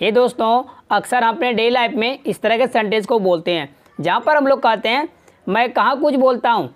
हे दोस्तों अक्सर हम अपने डेली लाइफ में इस तरह के सेंटेंस को बोलते हैं जहाँ पर हम लोग कहते हैं मैं कहाँ कुछ बोलता हूँ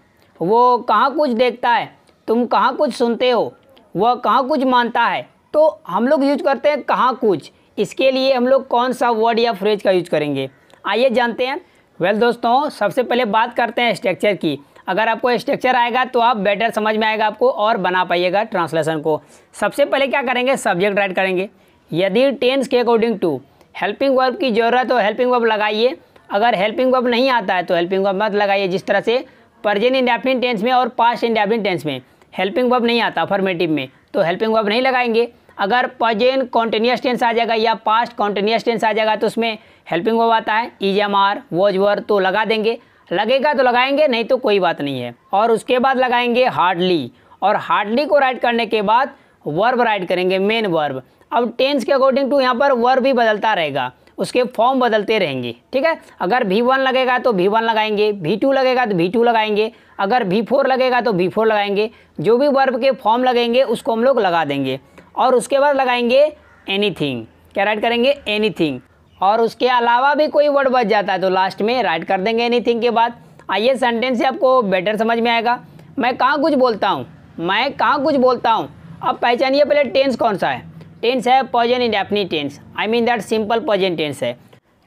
वो कहाँ कुछ देखता है तुम कहाँ कुछ सुनते हो वह कहाँ कुछ मानता है तो हम लोग यूज करते हैं कहाँ कुछ इसके लिए हम लोग कौन सा वर्ड या फ्रेज का यूज करेंगे आइए जानते हैं वेल दोस्तों सबसे पहले बात करते हैं स्ट्रक्चर की अगर आपको स्ट्रक्चर आएगा तो आप बेटर समझ में आएगा आपको और बना पाइएगा ट्रांसलेशन को सबसे पहले क्या करेंगे सब्जेक्ट राइट करेंगे यदि टेंस के अकॉर्डिंग टू हेल्पिंग वर्ब की ज़रूरत हो हेल्पिंग वर्ब लगाइए अगर हेल्पिंग वर्ब नहीं आता है तो हेल्पिंग वर्ब मत लगाइए जिस तरह से प्रजेंट इंडेफिनिट टेंस में और पास्ट इंडेफिनिट टेंस में हेल्पिंग वर्ब नहीं आता फॉर्मेटिव में तो हेल्पिंग वर्ब नहीं लगाएंगे अगर प्रजेंट कॉन्टिन्यूस टेंस आ जाएगा या पास्ट कॉन्टिन्यूस टेंस आ जाएगा तो उसमें हेल्पिंग वर्ब आता है is am are was were तो लगा देंगे लगेगा तो लगाएंगे नहीं तो कोई बात नहीं है और उसके बाद लगाएंगे हार्डली और हार्डली को राइट करने के बाद वर्ब राइट करेंगे मेन वर्ब अब टेंस के अकॉर्डिंग टू यहाँ पर वर्ब भी बदलता रहेगा उसके फॉर्म बदलते रहेंगे ठीक है अगर भी वन लगेगा तो भी वन लगाएंगे भी टू लगेगा तो भी टू लगाएंगे अगर भी फोर लगेगा तो भी फोर लगाएंगे जो भी वर्ब के फॉर्म लगेंगे उसको हम लोग लगा देंगे और उसके बाद लगाएंगे एनीथिंग क्या राइट करेंगे एनीथिंग और उसके अलावा भी कोई वर्ड बच जाता है तो लास्ट में राइट कर देंगे एनीथिंग के बाद आइए सेंटेंस से आपको बेटर समझ में आएगा मैं कहाँ कुछ बोलता हूँ मैं कहाँ कुछ बोलता हूँ अब पहचानिए पहले टेंस कौन सा है टेंस है present indefinite tense I mean that simple present tense है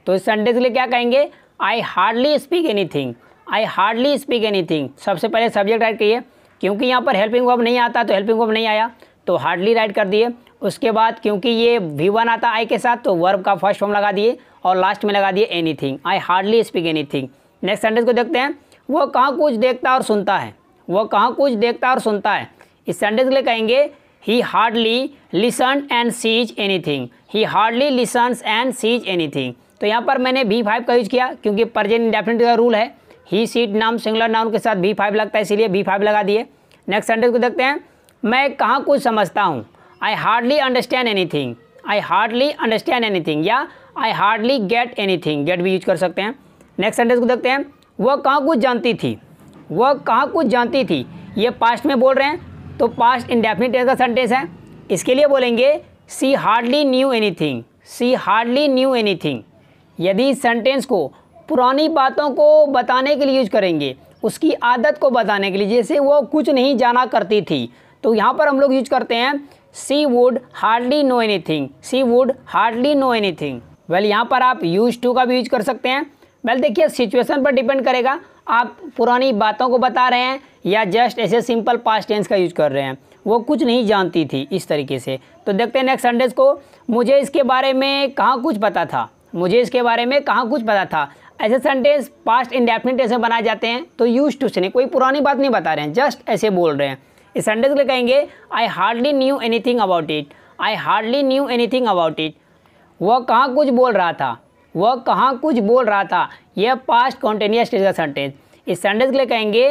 तो इस सेंटेंस के लिए क्या कहेंगे I hardly speak anything I hardly speak anything सबसे पहले सब्जेक्ट राइट करिए क्योंकि यहाँ पर हेल्पिंग वर्ब नहीं आता तो हेल्पिंग वर्ब नहीं आया तो हार्डली राइट कर दिए उसके बाद क्योंकि ये वी वन आता आई के साथ तो वर्ब का फर्स्ट फॉर्म लगा दिए और लास्ट में लगा दिए anything I hardly speak anything next sentence को देखते हैं वो कहाँ कुछ देखता और सुनता है वो कहाँ कुछ देखता और सुनता है इस सेंटेंस के लिए कहेंगे listen and sees anything he hardly hardly and sees anything तो यहाँ पर मैंने वी फाइव का यूज़ किया क्योंकि परजेंट इंडेफिनेट का रूल है ही सीट नाम सिंगलर नाउन के साथ वी फाइव लगता है इसीलिए वी फाइव लगा दिए नेक्स्ट सेंटेंस को देखते हैं मैं कहाँ कुछ समझता हूँ I hardly understand anything I hardly understand anything या I hardly get anything get भी यूज कर सकते हैं नेक्स्ट सेंटेंस को देखते हैं वह कहाँ कुछ जानती थी वह कहाँ कुछ जानती थी ये पास्ट में बोल रहे हैं तो पास्ट इंडेफिनिट टेंस का सेंटेंस है इसके लिए बोलेंगे she hardly knew anything she hardly knew anything यदि इस सेंटेंस को पुरानी बातों को बताने के लिए यूज करेंगे उसकी आदत को बताने के लिए जैसे वो कुछ नहीं जाना करती थी तो यहाँ पर हम लोग यूज करते हैं she would hardly know anything she would hardly know anything well यहाँ पर आप यूज टू का भी यूज कर सकते हैं वेल देखिए सिचुएशन पर डिपेंड करेगा आप पुरानी बातों को बता रहे हैं या जस्ट ऐसे सिंपल पास्ट टेंस का यूज कर रहे हैं वो कुछ नहीं जानती थी इस तरीके से तो देखते हैं नेक्स्ट संडेज को मुझे इसके बारे में कहाँ कुछ पता था मुझे इसके बारे में कहाँ कुछ पता था ऐसे सेंटेंस पास्ट इंडेफिनिट ऐसे बनाए जाते हैं तो यूज टू से कोई पुरानी बात नहीं बता रहे हैं जस्ट ऐसे बोल रहे हैं इस सेंटेंस के कहेंगे I hardly knew anything about it I hardly knew anything about it वह कहाँ कुछ बोल रहा था वह कहाँ कुछ बोल रहा था यह पास्ट कॉन्टेनियस का सेंटेंस इस सेंटेंस के लिए कहेंगे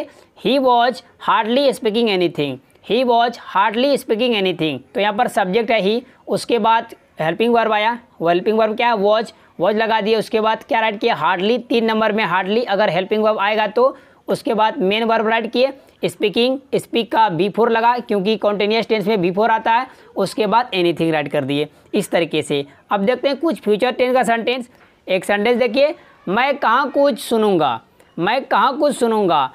he was hardly speaking anything he was hardly speaking anything तो यहाँ पर सब्जेक्ट है ही उसके बाद हेल्पिंग वर्ब आया हेल्पिंग वर्ब क्या है वॉज वॉज लगा दिए उसके बाद क्या राइट किया हार्डली तीन नंबर में हार्डली अगर हेल्पिंग वर्ब आएगा तो उसके बाद मेन वर्ब राइट किए स्पीकिंग स्पीक का बी फोर लगा क्योंकि कॉन्टीन्यूस टेंस में बी फोर आता है उसके बाद एनीथिंग राइट कर दिए इस तरीके से अब देखते हैं कुछ फ्यूचर टेंस का सेंटेंस एक सेंटेंस देखिए मैं कहाँ कुछ सुनूंगा मैं कहाँ कुछ सुनूंगा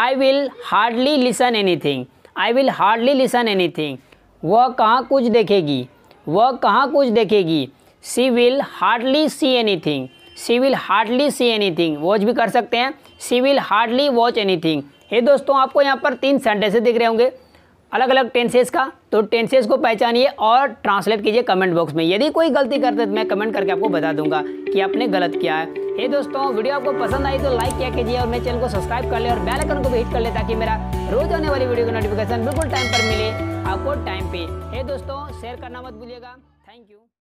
I will hardly listen anything I will hardly listen anything वह कहाँ कुछ देखेगी वह कहाँ कुछ देखेगी she will hardly see anything she will hardly see anything watch भी कर सकते हैं she will hardly watch anything ये दोस्तों आपको यहाँ पर तीन सेंटेंसेस दिख रहे होंगे अलग अलग टेंसेस का तो टेंसेस को पहचानिए और ट्रांसलेट कीजिए कमेंट बॉक्स में यदि कोई गलती करते तो मैं कमेंट करके आपको बता दूंगा कि आपने गलत किया है ये दोस्तों वीडियो आपको पसंद आई तो लाइक किया कीजिए और मेरे चैनल को सब्सक्राइब कर ले और बेल आइकन को भी हिट कर ले ताकि मेरा रोज आने वाली वीडियो का नोटिफिकेशन बिल्कुल टाइम पर मिले आपको टाइम पे हे दोस्तों शेयर करना मत भूलिएगा थैंक यू